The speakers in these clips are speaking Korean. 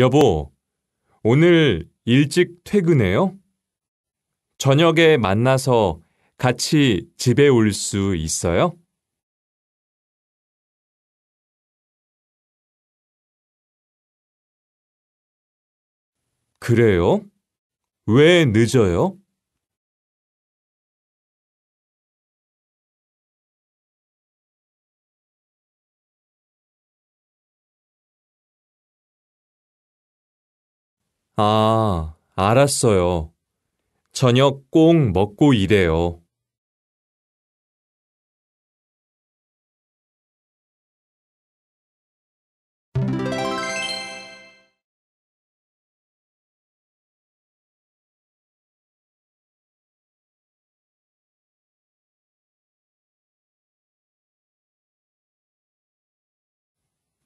여보, 오늘 일찍 퇴근해요? 저녁에 만나서 같이 집에 올 수 있어요? 그래요? 왜 늦어요? 아, 알았어요. 저녁 꼭 먹고 일해요.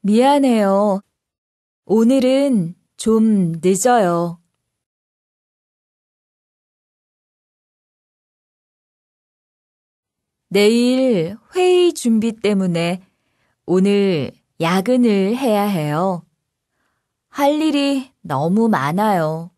미안해요. 오늘은 좀 늦어요. 내일 회의 준비 때문에 오늘 야근을 해야 해요. 할 일이 너무 많아요.